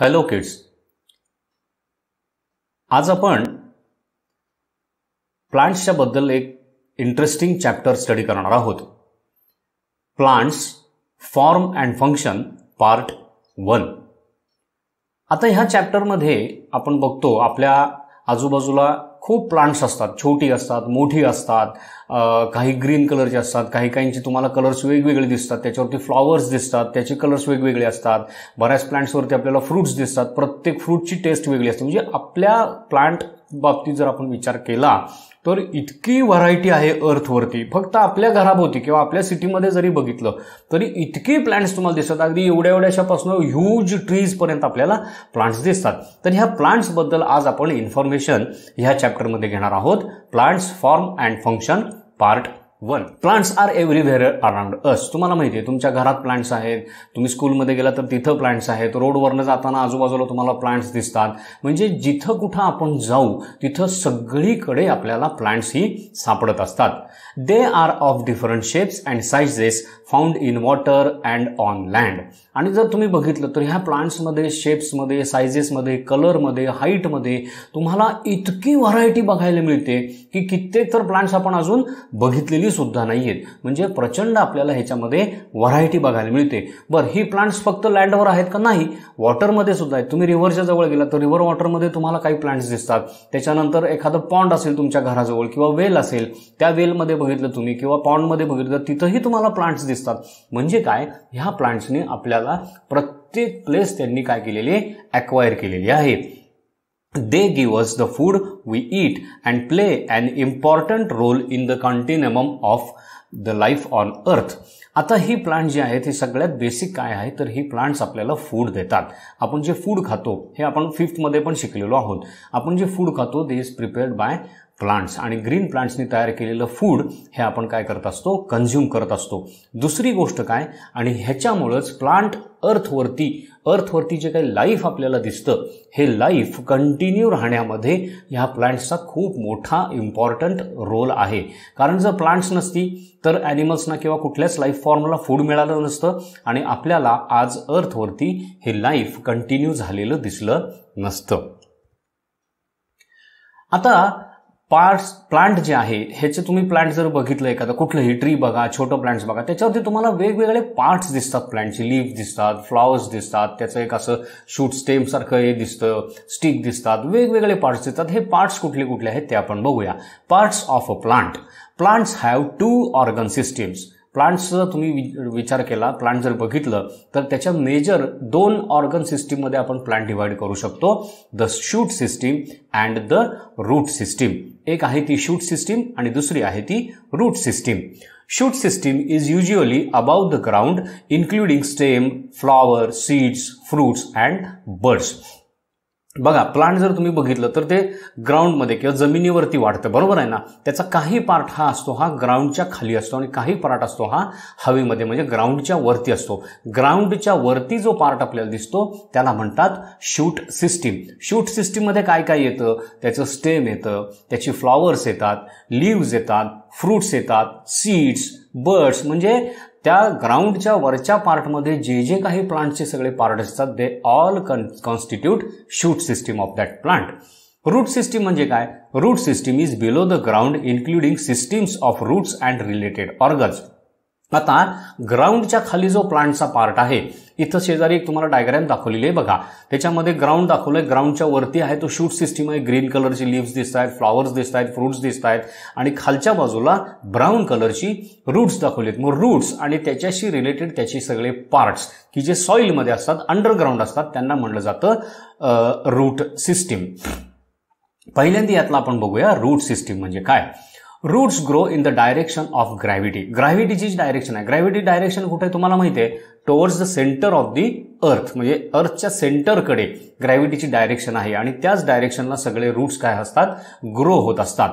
Hello kids आज आपण प्लांट्सच्या बद्दल एक इंटरेस्टिंग चॅप्टर स्टडी करणार आहोत plants form and function part one आता ह्या चॅप्टरमध्ये आपण बघतो आपल्या आजूबाजूला खूप प्लांट्स असतात छोटी असतात मोठी असतात काही ग्रीन कलरचे असतात काही काहींचे तुम्हाला कलर्स वेगवेगळे दिसतात त्याच्यावरती फ्लॉवर्स दिसतात त्याचे कलर्स वेगवेगळे असतात बऱ्याच प्लांट्सवरती आपल्याला फ्रूट्स दिसतात प्रत्येक फ्रूटची टेस्ट वेगळी असते म्हणजे आपल्या प्लांट बाबतीत जर आपण विचार केला तर इतकी व्हरायटी आहे अर्थवरती फक्त आपल्या घराभोवती किंवा आपल्या सिटीमध्ये जरी बघितलं तरी इतकी प्लांट्स तुम्हाला दिसतात अगदी एवढ्या एवढ्याशापासून ह्यूज ट्रीजपर्यंत आपल्याला प्लांट्स दिसतात तर ह्या प्लांट्सबद्दल आज आपण इन्फॉर्मेशन ह्या चॅप्टरमध्ये घेणार आहोत plants form and function part one plants are everywhere around us तुम्हाला माहिती आहे तुमच्या घरात प्लांट्स आहेत तुम्ही स्कूलमध्ये गेला तर तिथं प्लांट्स आहेत रोडवरनं जाताना आजूबाजूला तुम्हाला प्लांट्स दिसतात म्हणजे जिथं कुठं आपण जाऊ तिथं सगळीकडे आपल्याला प्लांट्स ही सापडत असतात they are of different shapes and sizes found in water and on land आणि जर तुम्ही बघितलं तर ह्या प्लांट्समध्ये शेप्समध्ये सायझेसमध्ये कलरमध्ये हाईटमध्ये तुम्हाला इतकी व्हरायटी बघायला मिळते की कित्येक तर प्लांट्स आपण अजून बघितलेली सुद्धा नाही आहेत म्हणजे प्रचंड आपल्याला ह्याच्यामध्ये व्हरायटी बघायला मिळते बरं ही प्लांट्स फक्त लँडवर आहेत का नाही वॉटरमध्ये सुद्धा आहेत तुम्ही रिव्हरच्या जवळ गेला तर रिव्हर वॉटरमध्ये तुम्हाला काही प्लांट्स दिसतात त्याच्यानंतर एखादं पॉन्ड असेल तुमच्या घराजवळ किंवा वेल असेल त्या वेलमध्ये बघितलं तुम्ही किंवा पॉन्डमध्ये बघितलं तिथंही तुम्हाला प्लांट्स दिसतात म्हणजे काय ह्या प्लांट्सने आपल्याला प्रत्येक प्लेस त्यांनी काय केलेली ॲक्वायर केलेली आहे They give us the food we eat and play an important role in the continuum of the life on earth आता ही प्लांट जी आहेत हे सगळ्यात बेसिक काय आहे तर ही प्लांट्स आपल्याला फूड देतात आपण जे फूड खातो हे आपण फिफ्थमध्ये पण शिकलेलो आहोत आपण जे फूड खातो they is prepared by plants आणि ग्रीन प्लांट्सनी तयार केलेलं फूड हे आपण काय करत असतो कन्झ्युम करत असतो दुसरी गोष्ट काय आणि ह्याच्यामुळंच प्लांट अर्थवरती अर्थवरती जे काही लाईफ आपल्याला दिसतं हे लाईफ कंटिन्यू राहण्यामध्ये ह्या प्लांट्सचा खूप मोठा इम्पॉर्टंट रोल आहे कारण जर प्लांट्स नसती तर ॲनिमल्सना किंवा कुठल्याच लाईफ फॉर्मला फूड मिळालं नसतं आणि आपल्याला आज अर्थवरती हे लाईफ कंटिन्यू झालेलं दिसलं नसतं आता पार्ट्स प्लांट जे आहे ह्याचे तुम्ही प्लांट जर बघितलं एखादं कुठलंही ट्री बघा छोटं प्लांट्स बघा त्याच्यावरती तुम्हाला वेगवेगळे पार्ट्स दिसतात प्लांटचे लीव दिसतात फ्लॉवर्स दिसतात त्याचं एक असं शूट स्टेमसारखं हे दिसतं स्टिक दिसतात वेगवेगळे पार्ट्स दिसतात हे पार्ट्स कुठले कुठले आहेत ते आपण बघूया parts of a plant plants have two organ systems प्लांट्सचा तुम्ही विचार केला प्लांट जर बघितलं तर त्याच्या मेजर दोन ऑर्गन सिस्टीममध्ये आपण प्लांट डिवाइड करू शकतो the shoot system and the root system एक आहे ती शूट सिस्टीम आणि दुसरी आहे ती root system shoot system is usually about the ground including stem flower seeds fruits and buds बघा प्लांट जर तुम्ही बघितलं तर ते ग्राउंडमध्ये किंवा जमिनीवरती वाढतं बरोबर आहे ना त्याचा काही पार्ट हा असतो हा ग्राउंडच्या खाली असतो आणि काही पार्ट असतो हा हवेमध्ये म्हणजे ग्राउंडच्या वरती असतो ग्राउंडच्या वरती जो पार्ट आपल्याला दिसतो त्याला म्हणतात शूट सिस्टीम शूट सिस्टीममध्ये काय काय येतं त्याचं स्टेम येतं त्याची फ्लॉवर्स येतात लीव्ज येतात फ्रूट्स येतात सीड्स बर्ड्स म्हणजे त्या ग्राउंडच्या वरच्या पार्टमध्ये जे जे काही प्लांटचे सगळे पार्ट असतात they all con constitute shoot system of that plant root system म्हणजे काय root system is below the ground including systems of roots and related organs आता ग्राउंडच्या खाली जो प्लांटचा पार्ट आहे इथं शेजारी एक तुम्हाला डायग्राम दाखवलेली आहे बघा त्याच्यामध्ये ग्राउंड दाखवलंय ग्राउंडच्या वरती आहे तो शूट सिस्टीम आहे ग्रीन कलरची लिव्स दिसत आहेत फ्लॉवर्स दिसत आहेत फ्रुट्स दिसत आहेत आणि खालच्या बाजूला ब्राऊन कलरची रूट्स दाखवली आहेत मग रूट्स आणि त्याच्याशी रिलेटेड त्याचे सगळे पार्ट्स की जे सॉइलमध्ये असतात अंडरग्राऊंड असतात त्यांना म्हणलं जातं रूट सिस्टीम पहिल्यांदा यातला आपण बघूया रूट सिस्टीम म्हणजे काय roots grow in the direction of gravity ग्रॅव्हिटीची डायरेक्शन आहे ग्रॅव्हिटी डायरेक्शन कुठे तुम्हाला माहिती आहे towards the centre of the earth म्हणजे अर्थच्या सेंटरकडे ग्रॅव्हिटीची डायरेक्शन आहे आणि त्याच डायरेक्शनला सगळे रूट्स काय असतात ग्रो होत असतात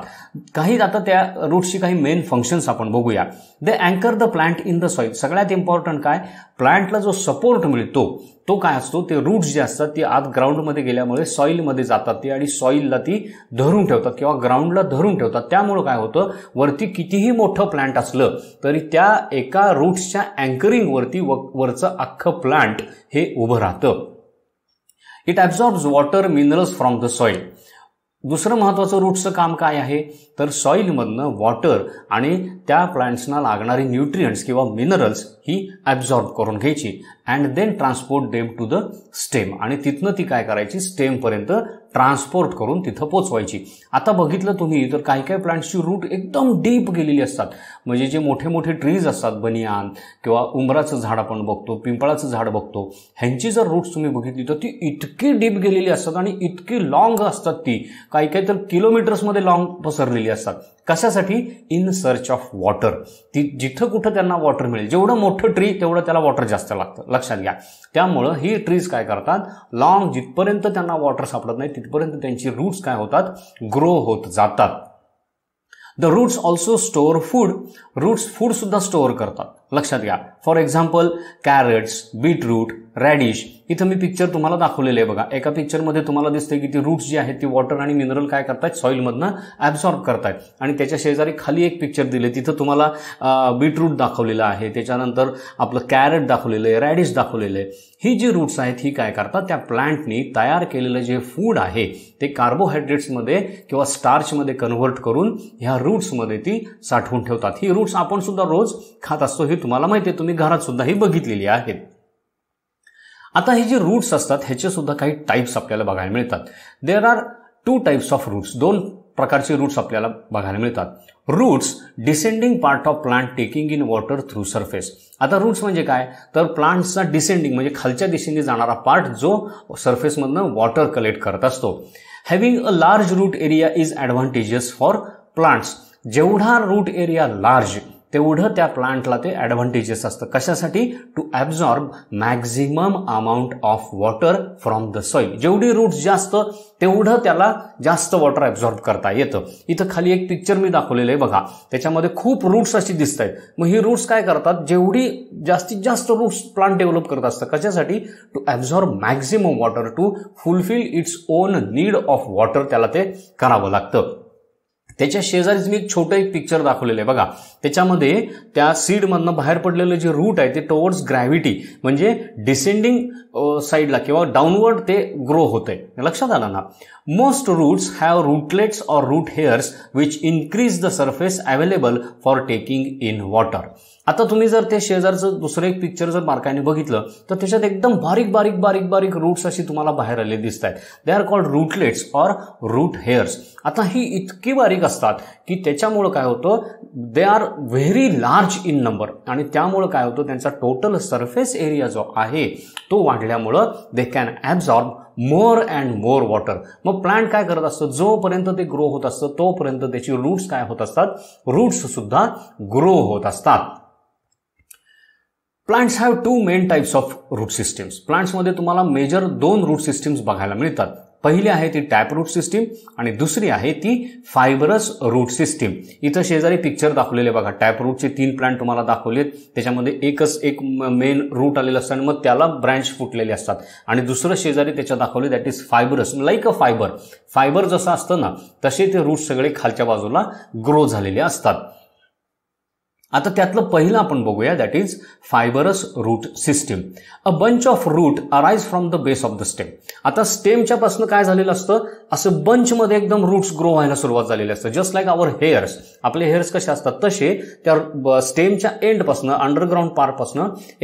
काही आता त्या रूट्सची काही मेन फंक्शन्स आपण बघूया दे अँकर the plant in the soil सगळ्यात इम्पॉर्टंट काय प्लांटला जो सपोर्ट मिळतो तो काय असतो ते रूट्स जे असतात ते आत ग्राउंडमध्ये गेल्यामुळे सॉईलमध्ये जातात ते आणि सॉईलला ती धरून ठेवतात किंवा ग्राउंडला धरून ठेवतात त्यामुळं काय होतं वरती कितीही मोठं प्लांट असलं तरी त्या एका रूट्सच्या अँकरिंगवरती व वरचं अख्खं प्लांट हे उभं राहतं it absorbs water minerals from the soil दुसरं महत्वाचं रूट्सचं काम काय आहे तर सॉईलमधनं वॉटर आणि त्या प्लांट्सना लागणारी न्यूट्रियंट्स किंवा मिनरल्स ही ॲब्झॉर्ब करून घ्यायची and then transport them to the stem आणि तिथनं ती काय करायची स्टेमपर्यंत ट्रान्सपोर्ट करून तिथं पोचवायची आता बघितलं तुम्ही तर काही काही प्लांट्सची रूट एकदम डीप गेलेली असतात म्हणजे जे मोठे मोठे ट्रीज असतात बनियान किंवा उंबराचं झाड आपण बघतो पिंपळाचं झाड बघतो ह्यांची जर रूट्स तुम्ही बघितली तर ती इतकी डीप गेलेली असतात आणि इतकी लॉंग असतात ती काही काही तर किलोमीटर्समध्ये लॉंग पसरलेली असतात कशासाठी इन सर्च ऑफ वॉटर ती जिथं कुठं त्यांना वॉटर मिळेल जेवढं मोठं ट्री तेवढं त्याला वॉटर जास्त लागतं लक्षात घ्या त्यामुळं ही ट्रीज काय करतात लॉंग जिथपर्यंत त्यांना वॉटर सापडत नाही तिथपर्यंत त्यांची रूट्स काय होतात ग्रो होत जातात the roots also store food roots food सुद्धा स्टोअर करतात लक्षात घ्या for example carrots beetroot radish इथं मी पिक्चर तुम्हाला दाखवलेले आहे बघा एका पिक्चरमध्ये तुम्हाला दिसते की ती रूट्स जी आहेत ती वॉटर आणि मिनरल काय करतात सॉईलमधनं ॲब्झॉर्ब करतात आणि त्याच्या शेजारी खाली एक पिक्चर दिले तिथं तुम्हाला बीटरूट दाखवलेलं आहे त्याच्यानंतर आपलं कॅरेट दाखवलेलं आहे रॅडिश दाखवलेलं आहे ही जी रूट्स आहेत ही काय करतात त्या प्लांटनी तयार केलेलं जे फूड आहे ते कार्बोहायड्रेट्समध्ये किंवा स्टार्चमध्ये कन्व्हर्ट करून ह्या रूट्समध्ये ती साठवून ठेवतात ही रूट्स आपण सुद्धा रोज खात असतो ही तुम्हाला माहिती आहे तुम्ही घरात सुद्धा ही बघितलेली आहेत आता हे जे रूट्स असतात ह्याचे सुद्धा काही टाईप्स आपल्याला बघायला मिळतात there are two types of roots दोन प्रकारचे रूट्स आपल्याला बघायला मिळतात roots descending part of plant taking in water through surface आता रूट्स म्हणजे काय तर प्लांट्सचा डिसेंडिंग म्हणजे खालच्या दिशेने जाणारा पार्ट जो सरफेसमधनं वॉटर कलेक्ट करत असतो having a large root area is advantageous for plants जेवढा रूट एरिया लार्ज तेवढं त्या प्लांटला ते ॲडव्हान्टेजेस असतं कशासाठी to absorb maximum amount of water from the soil जेवढी रूट्स जास्त तेवढं त्याला जास्त वॉटर ॲब्झॉर्ब करता येतं इथं खाली एक पिक्चर मी दाखवलेलं आहे बघा त्याच्यामध्ये खूप रूट्स अशी दिसत आहेत मग ही रूट्स काय करतात जेवढी जास्तीत जास्त रूट्स प्लांट डेव्हलप करत असतं कशासाठी to absorb maximum water to fulfil its own need of water त्याला ते करावं लागतं त्याच्या शेजारीच मी एक छोटं एक पिक्चर दाखवलेलं आहे बघा त्याच्यामध्ये त्या सीडमधनं बाहेर पडलेलं जे रूट आहे ते टवर्ड्स ग्रॅव्हिटी म्हणजे डिसेंडिंग साईडला किंवा डाऊनवर्ड ते ग्रो होतंय लक्षात आलं ना most roots have rootlets or root hairs which increase the surface available for taking in water आता तुम्ही जर ते शेजारचं दुसरं एक पिक्चर जर मार्काने बघितलं तर त्याच्यात एकदम बारीक बारीक बारीक बारीक रूट्स अशी तुम्हाला बाहेर आले दिसत आहेत they are called rootlets or root hairs आता ही इतकी बारीक असतात की त्याच्यामुळं काय होतं they are very large in number आणि त्यामुळं काय होतं त्यांचा टोटल सरफेस एरिया जो आहे तो वाढल्यामुळं they can absorb more and more water मग प्लांट काय करत असतं जोपर्यंत ते ग्रो होत असतं तोपर्यंत त्याची रूट्स काय होत असतात रूट्स सुद्धा ग्रो होत असतात plants have two main types of root systems प्लांट्समध्ये तुम्हाला मेजर दोन रूट सिस्टम्स बघायला मिळतात पहिली आहे ती टॅप रूट सिस्टीम आणि दुसरी आहे ती फायबरस रूट सिस्टीम इथं शेजारी पिक्चर दाखवलेले बघा टॅप रूटचे तीन प्लांट तुम्हाला दाखवलेत त्याच्यामध्ये एकच एक मेन रूट आलेलं असतं आणि मग त्याला ब्रँच फुटलेले असतात आणि दुसरं शेजारी त्याच्या दाखवले that is fibrous like a fibre fibre जसं असतं ना तसे ते रूट सगळे खालच्या बाजूला ग्रो झालेले असतात आता त्यातलं पहिलं आपण बघूया that is fibrous root system a bunch of root arise from the base of the stem आता स्टेमच्या पासून काय झालेलं असतं असं बंचमध्ये एकदम रूट्स ग्रो व्हायला सुरुवात झालेली असतं जस्ट लाईक आवर हेअर्स आपले हेअर्स कसे असतात तसे त्या स्टेमच्या एंडपासनं अंडरग्राऊंड पार्कपासून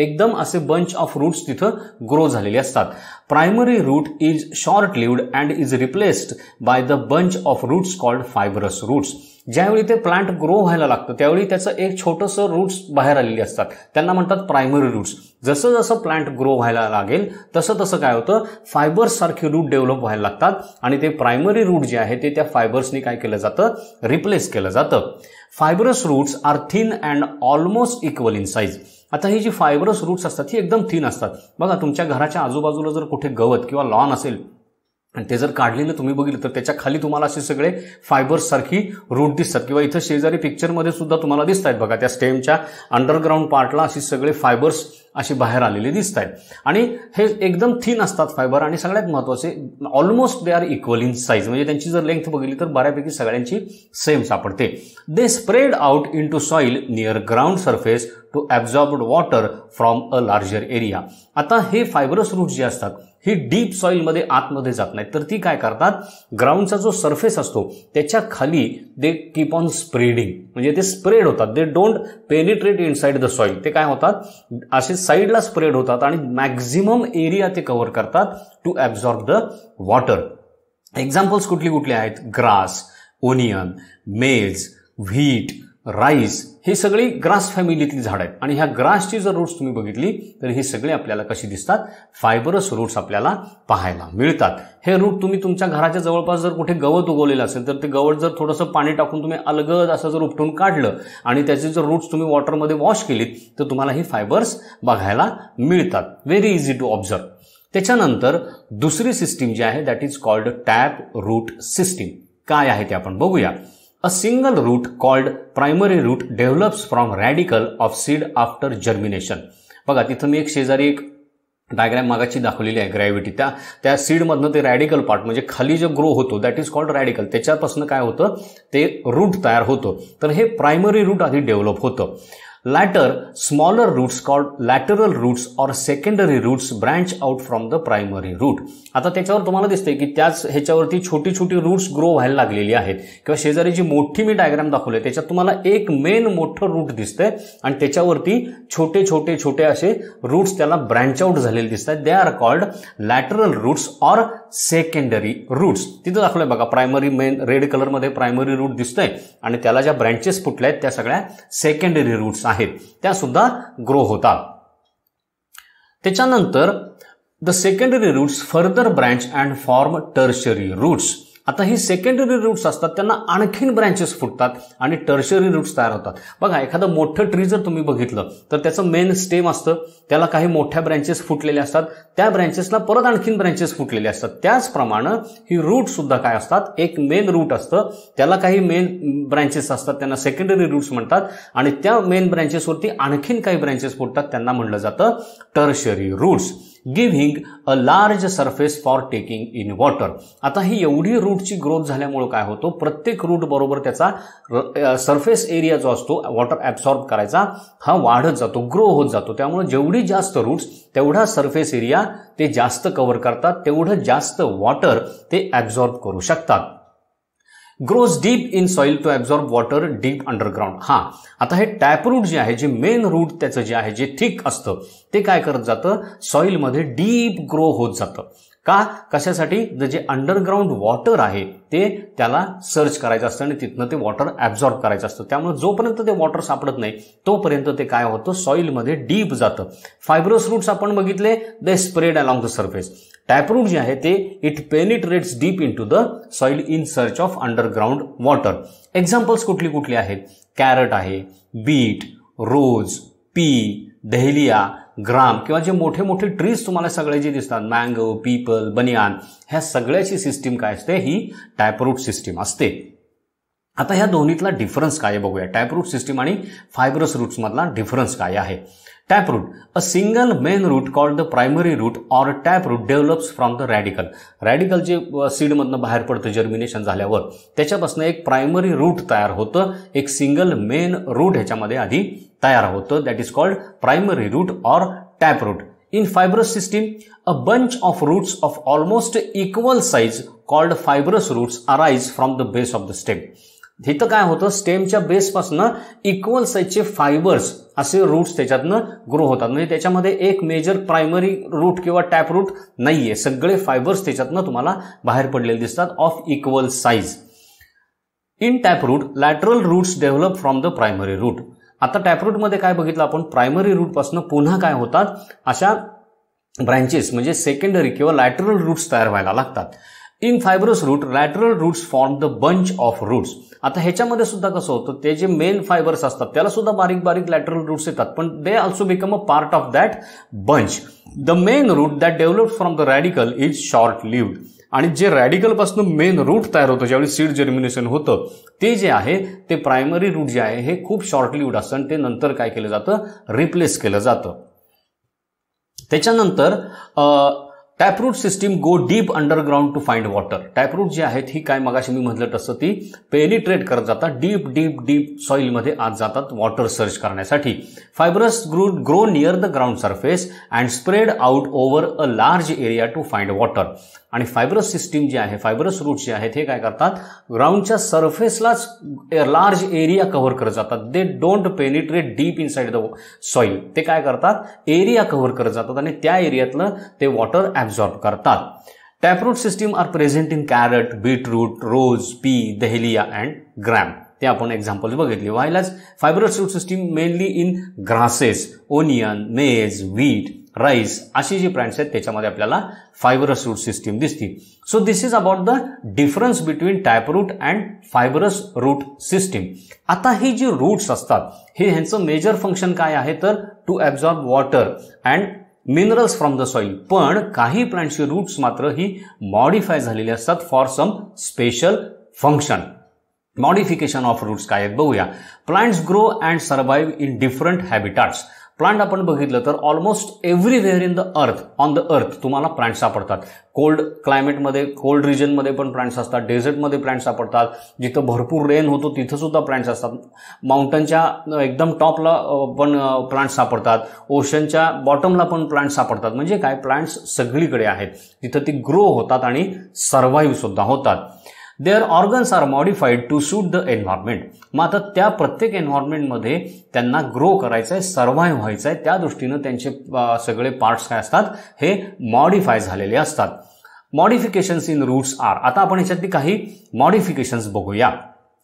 एकदम असे बंच ऑफ रूट्स तिथं ग्रो झालेले असतात primary root is short lived and is replaced by the bunch of roots called fibrous roots ज्यावेळी ते प्लांट ग्रो व्हायला लागतं त्यावेळी त्याचं एक छोटंसं रूट्स बाहेर आलेली असतात त्यांना म्हणतात प्रायमरी रूट्स जसं जसं प्लांट ग्रो व्हायला लागेल तसं तसं काय होतं फायबर्ससारखे रूट डेव्हलप व्हायला लागतात आणि ते प्रायमरी रूट जे आहे ते त्या फायबर्सनी काय केलं जातं रिप्लेस केलं जातं fibrous roots are thin and almost equal in size आता ही जी फायबरस रूट्स असतात ही एकदम थिन असतात बघा तुमच्या घराच्या आजूबाजूला जर कुठे गवत किंवा लॉन असेल आणि ते जर काढलेलं तुम्ही बघितलं तर त्याच्या खाली तुम्हाला असे सगळे फायबर्ससारखी रूट दिसतात किंवा इथं शेजारी पिक्चरमध्ये सुद्धा तुम्हाला दिसत आहेत बघा त्या स्टेमच्या अंडरग्राऊंड पार्टला अशी सगळे फायबर्स अशी बाहेर आलेली दिसत आहेत आणि हे एकदम थिन असतात फायबर आणि सगळ्यात महत्त्वाचे almost they are equal in size म्हणजे त्यांची जर लेंथ बघितली तर बऱ्यापैकी सगळ्यांची सेम सापडते they spread out into soil near ground surface to absorb water from a larger area आता हे फायबरस रूट जे असतात ही डीप सॉइलमध्ये आतमध्ये जात नाही तर ती काय करतात ग्राउंडचा जो सरफेस असतो त्याच्या खाली दे कीप ऑन स्प्रेडिंग म्हणजे ते स्प्रेड होतात they don't penetrate inside the soil ते काय होतात असे साईडला स्प्रेड होतात आणि मॅक्झिमम एरिया ते कव्हर करतात to absorb the water examples कुठली कुठली आहेत grass onion maize wheat rice ही सगळी ग्रास फॅमिलीतली झाडं आहेत आणि ह्या ग्रासची जर रूट्स तुम्ही बघितली तर ही सगळी आपल्याला कशी दिसतात फायबरस रूट्स आपल्याला पाहायला मिळतात हे रूट तुम्ही तुमच्या घराच्या जवळपास जर कुठे गवत उगवलेलं असेल तर ते गवत जर थोडंसं पाणी टाकून तुम्ही अलगद असं जर उपटून काढलं आणि त्याचे जर रूट्स तुम्ही वॉटरमध्ये वॉश केलीत तर तुम्हाला ही फायबर्स बघायला मिळतात व्हेरी इझी टू ऑब्झर्व त्याच्यानंतर दुसरी सिस्टीम जी आहे that is called tap root system काय आहे ते आपण बघूया single root called called root develops from from of seed after after बघा तिथं मी एक शेजारी एक डायग्रॅम मागाची दाखवलेली आहे ग्रॅव्हिटी त्या त्या सीडमधनं ते रॅडिकल पार्ट म्हणजे खाली जो ग्रो होतो दॅट इज कॉल्ड रॅडिकल त्याच्यापासून काय होतं ते रूट तयार होतं तर हे प्रायमरी रूट आधी डेव्हलप होतं later smaller roots called lateral roots or secondary roots branch out from the primary root. आता त्याच्यावर तुम्हाला दिसते की त्याच ह्याच्यावरती छोटी छोटी रूट्स ग्रो व्हायला लागलेली आहेत किंवा शेजारी जी मोठी मी डायग्राम दाखवली त्याच्यात तुम्हाला एक मेन मोठं रूट दिसतंय आणि त्याच्यावरती छोटे छोटे छोटे असे रूट्स त्याला ब्रँच आउट झालेले दिसतात they are called lateral roots or secondary roots तिथं दाखवलंय बघा प्रायमरी मेन रेड कलरमध्ये प्रायमरी रूट दिसतंय आणि त्याला ज्या ब्रँचेस फुटल्या आहेत त्या सगळ्या सेकंडरी रूट्स आहेत त्या सुद्धा ग्रो होतात त्याच्यानंतर the secondary roots further branch and form tertiary roots आता ही सेकंडरी रूट्स असतात त्यांना आणखीन ब्रँचेस फुटतात आणि टर्शरी रूट्स तयार होतात बघा एखादं मोठं ट्री जर तुम्ही बघितलं तर त्याचं मेन स्टेम असतं त्याला काही मोठ्या ब्रँचेस फुटलेल्या असतात त्या ब्रँचेसला परत आणखीन ब्रँचेस फुटलेले असतात त्याचप्रमाणे ही रूट सुद्धा काय असतात एक मेन रूट असतं त्याला काही मेन ब्रँचेस असतात त्यांना सेकंडरी रूट्स म्हणतात आणि त्या मेन ब्रँचेसवरती आणखीन काही ब्रँचेस फुटतात त्यांना म्हणलं जातं tertiary roots giving a large surface for taking in water आता ही एवढी रूटची ग्रोथ झाल्यामुळं काय होतो प्रत्येक रूट बरोबर त्याचा सरफेस एरिया जो असतो वॉटर ॲब्सॉर्ब करायचा हा वाढत जातो ग्रो होत जातो त्यामुळे जेवढी जास्त रूट्स तेवढा सरफेस एरिया ते जास्त कवर करतात तेवढं जास्त वॉटर ते ॲब्झॉर्ब करू शकतात grows deep in soil to absorb water deep underground हा आता हे टॅपरूट जे आहे जे मेन रूट त्याचं जे आहे जे थिक असतं ते काय करत जातं सॉइलमध्ये डीप ग्रो होत जातं का कशासाठी जे अंडरग्राऊंड वॉटर आहे ते त्याला सर्च करायचं असतं आणि तिथनं ते वॉटर ॲब्झॉर्ब करायचं असतं त्यामुळे जोपर्यंत ते वॉटर सापडत नाही तोपर्यंत ते काय होतं सॉईलमध्ये डीप जातं फायब्रस रूट्स आपण बघितले they spread along the surface taproot जे आहे ते it penetrates deep into the soil in search of underground water examples कुठली कुठली आहेत कॅरट आहे beet rose pea dahlia gram किंवा जे मोठे मोठे ट्रीज तुम्हाला सगळे जे दिसतात मँगो पीपल बनियान ह्या सगळ्याची सिस्टीम काय असते ही रूट सिस्टीम असते आता ह्या दोन्हीतला डिफरन्स काय बघूया रूट सिस्टीम आणि फायब्रस रूट्समधला डिफरन्स काय आहे tap root a single main root called the primary root or tap root develops from the radicle जे सीडमधनं बाहेर पडतं जर्मिनेशन झाल्यावर त्याच्यापासून एक प्रायमरी रूट तयार होतं एक सिंगल मेन रूट ह्याच्यामध्ये आधी तयार होतं that is called primary root or tap root in fibrous system a bunch of roots of almost equal size called fibrous roots arise from the base of the stem इथं काय होतं स्टेमच्या बेसपासनं equal साईजचे फायबर्स असे roots त्याच्यातनं grow होतात म्हणजे त्याच्यामध्ये एक मेजर प्रायमरी रूट किंवा टॅप रूट नाहीये सगळे फायबर्स त्याच्यातनं तुम्हाला बाहेर पडलेले दिसतात of equal size in tap root lateral roots develop from the primary root आता टॅपरूटमध्ये काय बघितलं आपण प्रायमरी रूटपासून पुन्हा काय होतात अशा ब्रँचेस म्हणजे सेकंडरी किंवा लॅटरल रूट्स तयार व्हायला लागतात in fibrous root lateral roots form the bunch of roots आता ह्याच्यामध्ये सुद्धा कसं होतं ते जे मेन फायबर्स असतात त्याला सुद्धा बारीक बारीक लॅटरल रूट्स येतात पण they also become a part of that bunch the main root that develop from the radicle is short lived आणि जे रॅडिकलपासून मेन रूट तयार होतं ज्यावेळी सीड जर्मिनेशन होतं ते जे आहे ते प्रायमरी रूट जे आहे हे खूप शॉर्ट लिव्ड असतं आणि ते नंतर काय केलं जातं रिप्लेस केलं जातं त्याच्यानंतर taproot system go deep underground to find water taproot जी आहेत ही काय मगाशी मी म्हटलं तसं ती पेनिट्रेट करत जातात डीप डीप डीप सॉईलमध्ये आज जातात वॉटर सर्च करण्यासाठी फायबरस ग्रुट grow near the ground surface and spread out over a large area to find water आणि फायबरस सिस्टीम जे आहे फायबरस रूट जे आहेत हे काय करतात ग्राउंडच्या सरफेसलाच लार्ज एरिया कव्हर करत जातात they don't penetrate deep inside the soil ते काय करतात एरिया कव्हर करत जातात आणि त्या एरियातलं ते वॉटर absorb करतात Taproot system are present in carrot beetroot rose pea dahlia and gram ते आपण एक्झाम्पल बघितले व्हायलाच fibrous root system mainly in grasses onion maize wheat rice अशी जी प्लांट्स आहेत त्याच्यामध्ये आपल्याला फायबरस रूट सिस्टीम दिसते so this is about the difference between taproot and fibrous root system आता ही जी रूट्स असतात हे ह्यांचं मेजर फंक्शन काय आहे तर to absorb water and minerals from the soil पण काही प्लांटची रूट्स मात्र ही मॉडिफाय झालेली असतात for some special function modification of roots काय आहेत बघूया plants grow and survive in different habitats plant आपण बघितलं तर almost everywhere in the earth on the earth तुम्हाला प्लांट सापडतात कोल्ड क्लायमेटमध्ये कोल्ड रिजनमध्ये पण प्लांट्स असतात डेझर्टमध्ये प्लांट्स सापडतात जिथं भरपूर रेन होतो तिथंसुद्धा सुद्धा प्लांट्स असतात माउंटनच्या एकदम टॉपला पण प्लांट्स सापडतात ओशनच्या बॉटमला पण प्लांट्स सापडतात म्हणजे काय प्लांट्स सगळीकडे आहेत तिथं ती ग्रो होतात आणि सर्व्हाइव्ह सुद्धा होतात their organs are modified to suit the environment मग आता त्या प्रत्येक एन्व्हायरमेंटमध्ये त्यांना ग्रो करायचं आहे सर्व्हाइव्ह व्हायचं आहे त्या दृष्टीनं त्यांचे सगळे पार्ट्स काय असतात हे मॉडिफाय झालेले असतात मॉडिफिकेशन्स इन रूट्स आर आता आपण याच्यातली काही मॉडिफिकेशन्स बघूया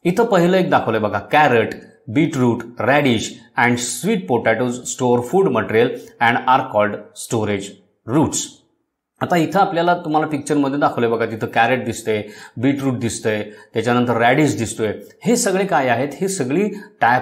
इथं पहिलं एक दाखवलंय बघा carrot beetroot radish and sweet potatoes store food material and are called storage roots आता इथं आपल्याला तुम्हाला पिक्चरमध्ये दाखवलं बघा तिथं कॅरेट दिसतंय बीटरूट दिसतंय त्याच्यानंतर रॅडिश दिसतोय हे सगळे काय आहेत हे सगळी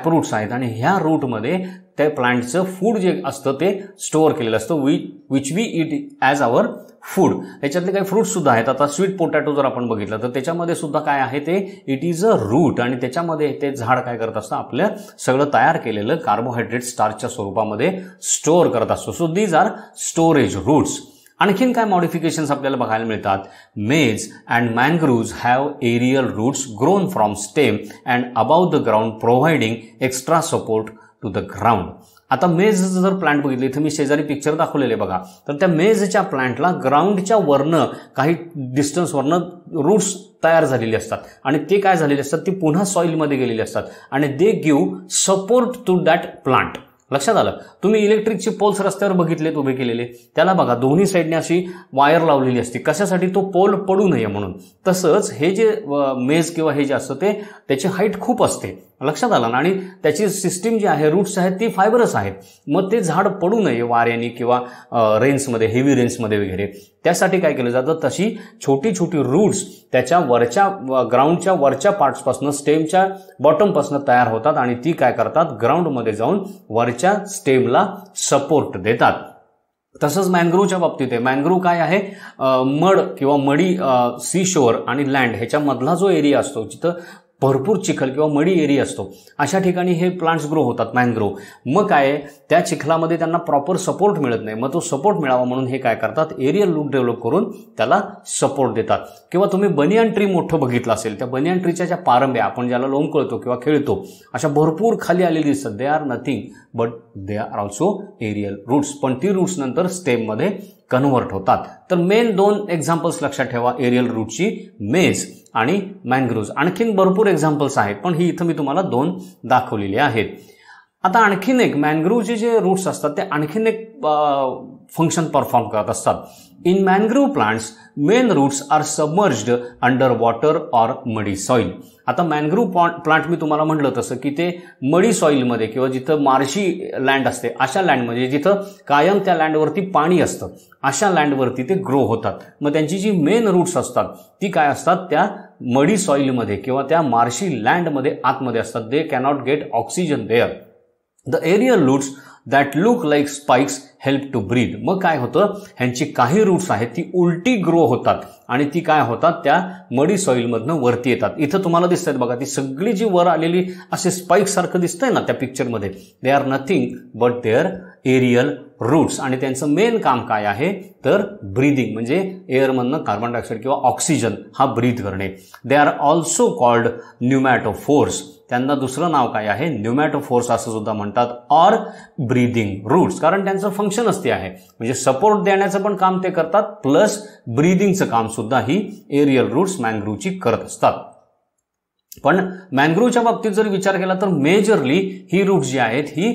रूट्स आहेत आणि ह्या रूटमध्ये त्या प्लांटचं फूड जे असतं ते स्टोअर केलेलं असतं we which we eat as our food याच्यातले काही फ्रूट्ससुद्धा आहेत आता स्वीट पोटॅटो जर आपण बघितलं तर त्याच्यामध्ये सुद्धा काय आहे ते इट इज अ रूट आणि त्याच्यामध्ये ते झाड काय करत असतं आपलं सगळं तयार केलेलं कार्बोहायड्रेट स्टार्चच्या स्वरूपामध्ये स्टोअर करत असतो so these are storage roots आणखीन काय मॉडिफिकेशन्स आपल्याला बघायला मिळतात maize and mangroves have aerial roots grown from stem and above the ground providing extra support to the ground आता मेज जर प्लांट बघितले इथे मी शेजारी पिक्चर दाखवलेले बघा तर त्या मेजच्या प्लांटला ग्राउंडच्या वरनं काही डिस्टन्सवरनं रूट्स तयार झालेले असतात आणि ते काय झालेले असतात ती पुन्हा सॉईलमध्ये गेलेली असतात आणि they give support to that plant लक्षात आलं तुम्ही इलेक्ट्रिकचे पोल्स रस्त्यावर बघितलेत उभे केलेले त्याला बघा दोन्ही साईडने अशी वायर लावलेली असते कशासाठी तो पोल पडू नये म्हणून तसंच हे जे मेज किंवा हे जे असतं ते त्याची हाईट खूप असते लक्षात आलं ना आणि त्याची सिस्टीम जी आहे रूट्स आहेत ती फायबरस आहेत मग ते झाड पडू नये वाऱ्याने किंवा रेन्समध्ये हेवी रेन्समध्ये वगैरे त्यासाठी काय केलं जातं तशी छोटी छोटी रूट्स त्याच्या वरच्या ग्राउंडच्या वरच्या पार्ट्सपासून स्टेमच्या बॉटमपासून तयार होतात आणि ती काय करतात ग्राउंडमध्ये जाऊन वरच्या च्या स्टेमला सपोर्ट देतात तसंच मॅनग्रोवच्या बाबतीत आहे मॅनग्रोव काय आहे मड किंवा मडी सी शोअर आणि लँड ह्याच्यामधला जो एरिया असतो जिथं भरपूर चिखल किंवा मडी एरिया असतो अशा ठिकाणी हे प्लांट्स ग्रो होतात मॅनग्रो मग काय त्या चिखलामध्ये त्यांना प्रॉपर सपोर्ट मिळत नाही मग तो सपोर्ट मिळावा म्हणून हे काय करतात एरियल लूक डेव्हलप करून त्याला सपोर्ट देतात किंवा तुम्ही बनियान ट्री मोठं बघितलं असेल त्या बनियान ट्रीच्या ज्या पारंब्या आपण ज्याला कळतो किंवा खेळतो अशा भरपूर खाली आलेली दिसतात they are nothing but they are also aerial roots पण ती रूट्स नंतर स्टेममध्ये कन्वर्ट होतात तर मेन दोन एक्झाम्पल्स लक्षात ठेवा एरियल रूटची मेज आणि मॅनग्रोव्ज आणखीन भरपूर एक्झाम्पल्स आहेत पण ही इथं मी तुम्हाला दोन दाखवलेली आहेत आता आणखीन एक मॅनग्रोव्हचे जे रूट्स असतात ते आणखीन एक फंक्शन परफॉर्म करत असतात in mangrove plants main roots are submerged under water or muddy soil आता मॅनग्रोव्ह प्लांट मी तुम्हाला म्हटलं तसं की ते मडी सॉईलमध्ये किंवा जिथं मार्शी लँड असते अशा लँडमध्ये जिथं कायम त्या लँडवरती पाणी असतं अशा लँडवरती ते ग्रो होतात मग त्यांची जी मेन रूट्स असतात ती काय असतात त्या मडी सॉईलमध्ये किंवा त्या मार्शी लँडमध्ये आतमध्ये असतात they cannot get oxygen there the aerial roots that look like spikes help to breathe मग काय होतं ह्यांची काही रूट्स आहेत ती उलटी ग्रो होतात आणि ती काय होतात त्या मडी सॉईलमधनं वरती येतात इथं तुम्हाला दिसत आहेत बघा ती सगळी जी वर आलेली असे सारखं दिसतंय ना त्या पिक्चरमध्ये they are nothing but their aerial roots आणि त्यांचं मेन काम काय आहे तर ब्रीदिंग म्हणजे एअरमधनं कार्बन डायऑक्साईड किंवा ऑक्सिजन हा ब्रीद करणे they are also called force त्यांना दुसरं नाव काय आहे न्युमॅटोफोर्स असं सुद्धा म्हणतात ऑर ब्रीदिंग रूट्स कारण त्यांचं फंक्शन असते आहे म्हणजे सपोर्ट देण्याचं पण काम ते करतात प्लस ब्रीदिंगचं काम सुद्धा ही एरियल रूट्स मँग्रोव्हची करत असतात पण मँग्रोव्हच्या बाबतीत जर विचार केला तर मेजरली ही रूट्स जी आहेत ही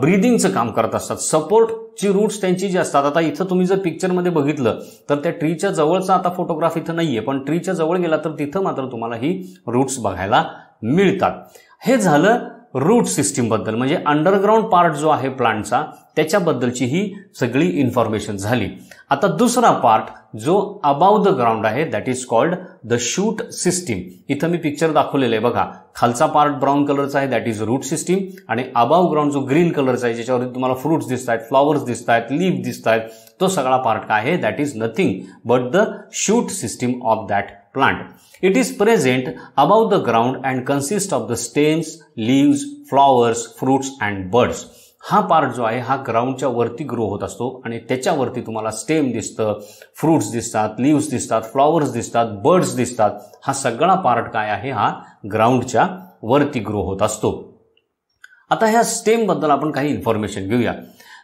ब्रीदिंगचं काम करत असतात सपोर्ट ची रूट्स त्यांची जी असतात आता इथं तुम्ही जर पिक्चरमध्ये बघितलं तर त्या ट्रीच्या जवळचा आता फोटोग्राफ इथं नाहीये पण ट्रीच्या जवळ गेला तर तिथं मात्र तुम्हाला ही रूट्स बघायला मिळतात हे झालं रूट सिस्टीमबद्दल म्हणजे अंडरग्राऊंड पार्ट जो आहे प्लांटचा त्याच्याबद्दलची ही सगळी इन्फॉर्मेशन झाली आता दुसरा पार्ट जो अबाव द ग्राउंड आहे that is called the shoot system इथं मी पिक्चर दाखवलेलं आहे बघा खालचा पार्ट ब्राऊन कलरचा आहे दॅट इज रूट सिस्टीम आणि अबाव ग्राउंड जो ग्रीन कलरचा आहे ज्याच्यावर तुम्हाला फ्रुट्स दिसत आहेत फ्लॉवर्स दिसत आहेत लीफ दिसत आहेत तो सगळा पार्ट काय आहे that is nothing but the shoot system of that plant it is present above the ground and consist of the stems leaves, flowers fruits and birds हा पार्ट जो आहे हा ग्राउंडच्या वरती ग्रो होत असतो आणि त्याच्यावरती तुम्हाला स्टेम दिसतं फ्रुट्स दिसतात लिव्स दिसतात फ्लॉवर्स दिसतात बर्ड्स दिसतात हा सगळा पार्ट काय आहे हा ग्राउंडच्या वरती ग्रो होत असतो आता ह्या स्टेमबद्दल आपण काही इन्फॉर्मेशन घेऊया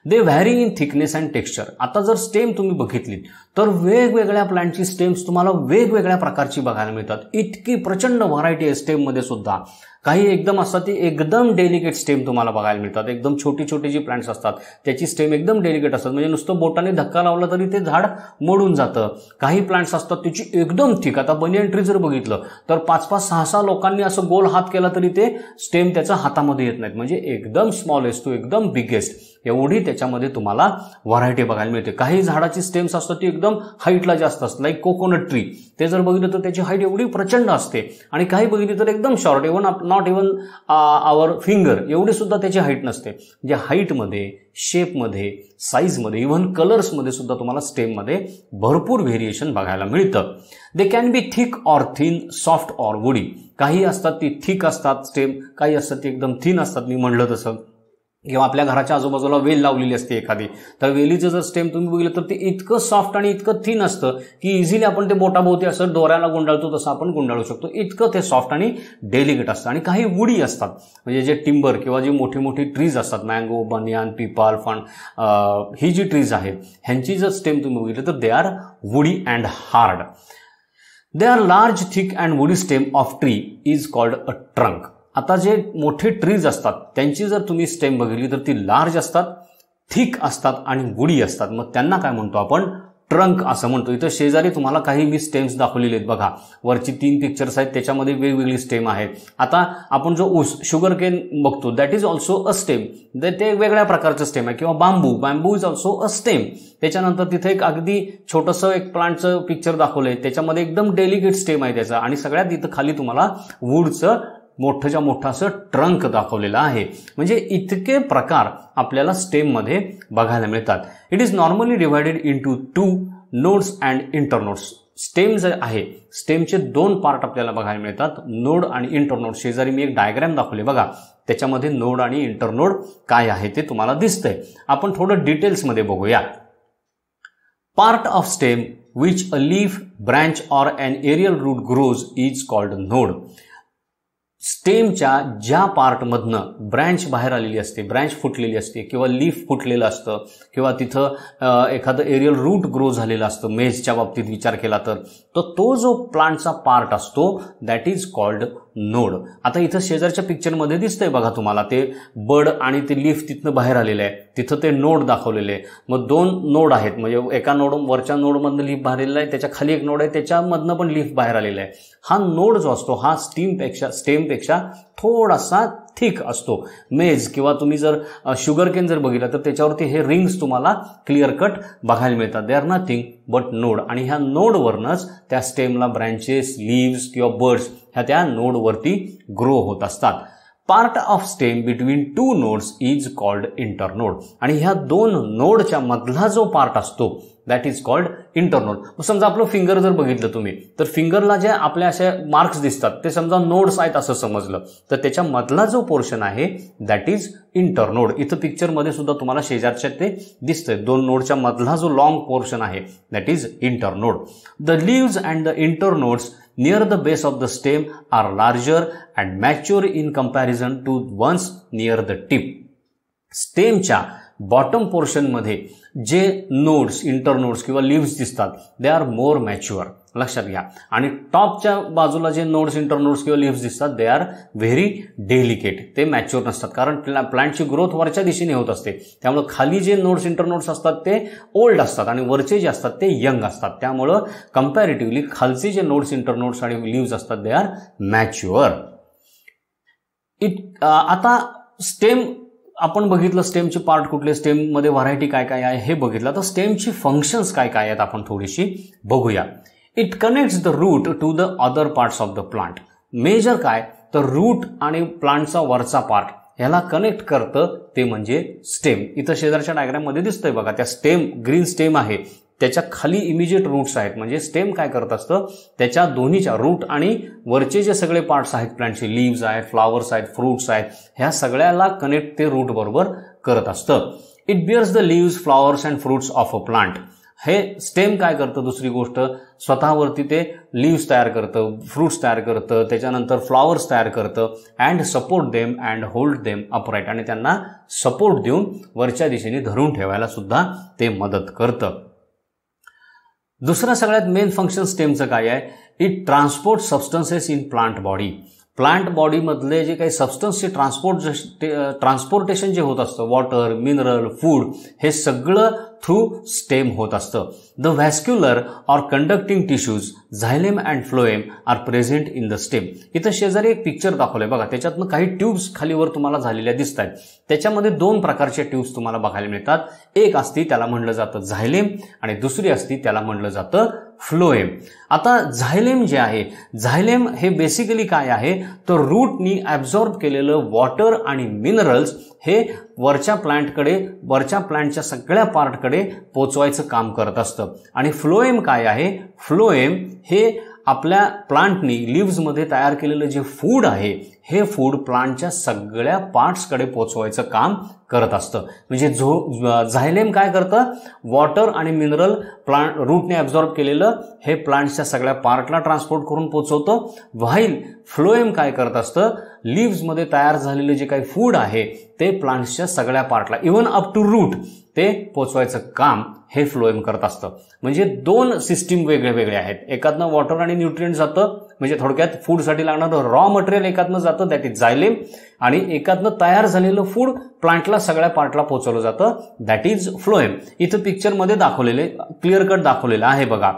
they vary in thickness and texture आता जर स्टेम तुम्ही बघितली तर वेगवेगळ्या प्लांटची स्टेम्स तुम्हाला वेगवेगळ्या प्रकारची बघायला मिळतात इतकी प्रचंड व्हरायटी आहे स्टेममध्ये सुद्धा काही एकदम असतात ती एकदम डेलिकेट स्टेम तुम्हाला बघायला मिळतात एकदम छोटी छोटी जी प्लांट्स असतात त्याची स्टेम एकदम डेलिकेट असतात म्हणजे नुसतं बोटाने धक्का लावला तरी ते झाड मोडून जातं काही प्लांट्स असतात त्याची एकदम ठीक आता बनियन ट्री जर बघितलं तर पाच पाच सहा सहा लोकांनी असं गोल हात केला तरी ते स्टेम त्याच्या हातामध्ये येत नाहीत म्हणजे एकदम स्मॉलेस्ट टू एकदम बिगेस्ट एवढी त्याच्यामध्ये तुम्हाला व्हरायटी बघायला मिळते काही झाडाची स्टेम्स असतात ती एकदम हाईटला जास्त असतात लाईक कोकोनट ट्री ते जर बघितलं तर त्याची हाईट एवढी प्रचंड असते आणि काही बघितली तर एकदम शॉर्ट इव्हन आपण नॉट इवन आवर फिंगर एवढी सुद्धा त्याची हाईट नसते जे हाईटमध्ये शेपमध्ये साईजमध्ये इव्हन कलर्समध्ये सुद्धा तुम्हाला स्टेममध्ये भरपूर व्हेरिएशन बघायला मिळतं they can be thick or thin soft or woody काही असतात ती थिक असतात स्टेम काही असतात ती एकदम थिन असतात मी म्हणलं तसं किंवा आपल्या घराच्या आजूबाजूला वेल लावलेली असते एखादी तर वेलीचं जर स्टेम तुम्ही बघितलं तर ते इतकं सॉफ्ट आणि इतकं थिन असतं की इझिली आपण ते बोटाभोवती असं दोऱ्याला गुंडाळतो तसं आपण गुंडाळू शकतो इतकं ते सॉफ्ट आणि डेलिकेट असतं आणि काही वुडी असतात म्हणजे जे टिंबर किंवा जी मोठी मोठी ट्रीज असतात मँगो बनियान पिपाल फण ही जी ट्रीज आहेत ह्यांची जर स्टेम तुम्ही बघितली तर they are woody and hard they are large thick and woody stem of tree is called a trunk आता जे मोठे ट्रीज असतात त्यांची जर तुम्ही स्टेम बघितली तर ती लार्ज असतात थिक असतात आणि गुडी असतात मग त्यांना काय म्हणतो आपण ट्रंक असं म्हणतो इथं शेजारी तुम्हाला काही मी स्टेम्स दाखवलेले आहेत बघा वरची तीन पिक्चर्स आहेत त्याच्यामध्ये वेगवेगळी स्टेम आहेत आता आपण जो ऊस शुगर केन बघतो that is also a stem ते वेगळ्या प्रकारचं स्टेम आहे किंवा बांबू bamboo is also a stem त्याच्यानंतर तिथे एक अगदी छोटंसं एक प्लांटचं पिक्चर दाखवलं आहे त्याच्यामध्ये एकदम डेलिकेट स्टेम आहे त्याचा आणि सगळ्यात इथं खाली तुम्हाला वूडचं मोठंच्या मोठं असं ट्रंक दाखवलेलं आहे म्हणजे इतके प्रकार आपल्याला स्टेममध्ये बघायला मिळतात it is normally divided into two nodes and internodes stem जे आहे स्टेमचे दोन पार्ट आपल्याला बघायला मिळतात नोड आणि इंटरनोड शेजारी मी एक डायग्रॅम दाखवले बघा त्याच्यामध्ये नोड आणि इंटरनोड काय आहे ते तुम्हाला दिसतंय आपण थोडं डिटेल्समध्ये बघूया part of stem which a leaf branch or an aerial root grows is called node स्टेमच्या ज्या पार्टमधनं ब्रँच बाहेर आलेली असते ब्रँच फुटलेली असते किंवा लीफ फुटलेलं असतं किंवा तिथं एखादं एरियल रूट ग्रो झालेलं असतं मेजच्या बाबतीत विचार केला तर तो जो प्लांटचा पार्ट असतो दॅट इज कॉल्ड नोड आता इथं शेजारच्या पिक्चरमध्ये दिसतंय बघा तुम्हाला ते बर्ड आणि ते लीफ तिथनं बाहेर आलेलं आहे तिथं ते नोड दाखवलेले आहे मग दोन नोड आहेत म्हणजे एका नोड वरच्या नोडमधनं लिफ्ट बाहेर आलेला आहे त्याच्या खाली एक नोड आहे त्याच्यामधनं पण लीफ बाहेर आलेला आहे हा नोड जो असतो हा स्टीमपेक्षा स्टेमपेक्षा थोडासा थिक असतो मेज किंवा तुम्ही जर शुगर केन जर बघितलं तर त्याच्यावरती हे रिंग्स तुम्हाला क्लिअर कट बघायला मिळतात they are nothing but node आणि ह्या नोडवरनच त्या स्टेमला ब्रँचेस लीव्स किंवा बर्ड्स ह्या त्या नोडवरती ग्रो होत असतात part of stem between two nodes is called internode आणि ह्या दोन नोडच्या मधला जो पार्ट असतो दॅट इज कॉल्ड इंटरनोड समजा आपलं फिंगर जर बघितलं तुम्ही तर फिंगरला ज्या आपल्या असे मार्क्स दिसतात ते समजा नोड्स आहेत असं समजलं तर त्याच्या मधला जो पोर्शन आहे दॅट इज इंटरनोड इथं पिक्चरमध्ये सुद्धा तुम्हाला शेजारच्या ते दिसतंय दोन नोडच्या मधला जो लॉंग पोर्शन आहे that is internode the leaves and the internodes near the base of the stem are larger and mature in comparison to ones near the tip. Stem cha स्टेमच्या बॉटम पोर्शनमध्ये जे नोड्स इंटरनोड्स किंवा leaves दिसतात They are more mature. लक्षात घ्या आणि टॉपच्या बाजूला जे नोड्स इंटरनोड्स किंवा लिव्स दिसतात दे आर व्हेरी डेलिकेट ते मॅच्युअर नसतात कारण प्लांटची ग्रोथ वरच्या दिशेने होत असते त्यामुळं खाली जे नोड्स इंटरनोड्स असतात ते ओल्ड असतात आणि वरचे जे असतात ते यंग असतात त्यामुळं कम्पॅरेटिव्हली खालचे जे नोड्स इंटरनोड्स आणि लिव्स असतात दे आर मॅच्युअर इट आता स्टेम आपण बघितलं स्टेमचे पार्ट कुठले स्टेममध्ये व्हरायटी काय काय आहे हे बघितलं तर स्टेमची फंक्शन्स काय काय आहेत आपण थोडीशी बघूया it connects the root to the other parts of the plant major काय तर रूट आणि प्लांटचा वरचा पार्ट ह्याला कनेक्ट करतं ते म्हणजे स्टेम इथं शेजारच्या मध्ये दिसतंय बघा त्या स्टेम ग्रीन स्टेम आहे त्याच्या खाली इमिजिएट रूट्स आहेत म्हणजे स्टेम काय करत असतं त्याच्या दोन्हीच्या रूट आणि वरचे जे सगळे पार्ट्स आहेत प्लांटचे लीव्स आहेत फ्लावर्स आहेत फ्रुट्स आहेत ह्या सगळ्याला कनेक्ट ते रूट बरोबर करत असतं it bears the leaves flowers and fruits of a plant हे स्टेम काय करतं दुसरी गोष्ट स्वतःवरती ते लिव्स तयार करतं फ्रूट्स तयार करतं त्याच्यानंतर फ्लॉवर्स तयार करतं and support them and hold them upright आणि त्यांना सपोर्ट देऊन वरच्या दिशेने धरून ठेवायला सुद्धा ते मदत करतं दुसरं सगळ्यात मेन फंक्शन स्टेमचं काय आहे it transport substances in plant body plant बॉडीमधले जे काही सबस्टन्सचे ट्रान्सपोर्ट ट्रान्सपोर्टेशन जे होत असतं वॉटर मिनरल फूड हे सगळं थ्रू स्टेम होत असतं the vascular or conducting tissues xylem and phloem are present in the stem इथं शेजारी एक पिक्चर दाखवलंय बघा त्याच्यातनं काही ट्यूब्स खालीवर तुम्हाला झालेल्या दिसत आहेत त्याच्यामध्ये दोन प्रकारचे ट्यूब्स तुम्हाला बघायला मिळतात एक असती त्याला म्हणलं जातं झायलेम आणि दुसरी असती त्याला म्हणलं जातं फ्लोएम आता झायलेम जे आहे झायलेम हे बेसिकली काय आहे तर रूटनी ॲब्झॉर्ब केलेलं वॉटर आणि मिनरल्स हे वरच्या प्लांटकडे वरच्या प्लांटच्या सगळ्या पार्टकडे पोचवायचं काम करत असतं आणि फ्लोएम काय आहे फ्लोएम हे आपल्या प्लांटनी लिव्जमध्ये तयार केलेलं जे फूड आहे हे फूड प्लांटच्या सगळ्या पार्ट्सकडे पोचवायचं काम करत असतं म्हणजे झो झायलेम काय करतं वॉटर आणि मिनरल प्लांट रूटने ॲब्झॉर्ब केलेलं हे प्लांट्सच्या सगळ्या पार्टला ट्रान्सपोर्ट करून पोचवतं व्हाईल फ्लोएम काय करत असतं लिव्जमध्ये तयार झालेलं जे काही फूड आहे ते प्लांट्सच्या सगळ्या पार्टला इवन अप टू रूट ते पोचवायचं काम हे फ्लोएम करत असतं म्हणजे दोन सिस्टीम वेगळे वेगळे आहेत एकातनं वॉटर आणि न्यूट्रियंट जातं म्हणजे थोडक्यात फूडसाठी लागणारं रॉ मटेरियल एकातनं जातं दॅट इज जायलेम आणि एकातनं तयार झालेलं फूड प्लांटला सगळ्या पार्टला पोचवलं जातं दॅट इज फ्लोएम इथं पिक्चरमध्ये दाखवलेले क्लिअर कट दाखवलेलं आहे बघा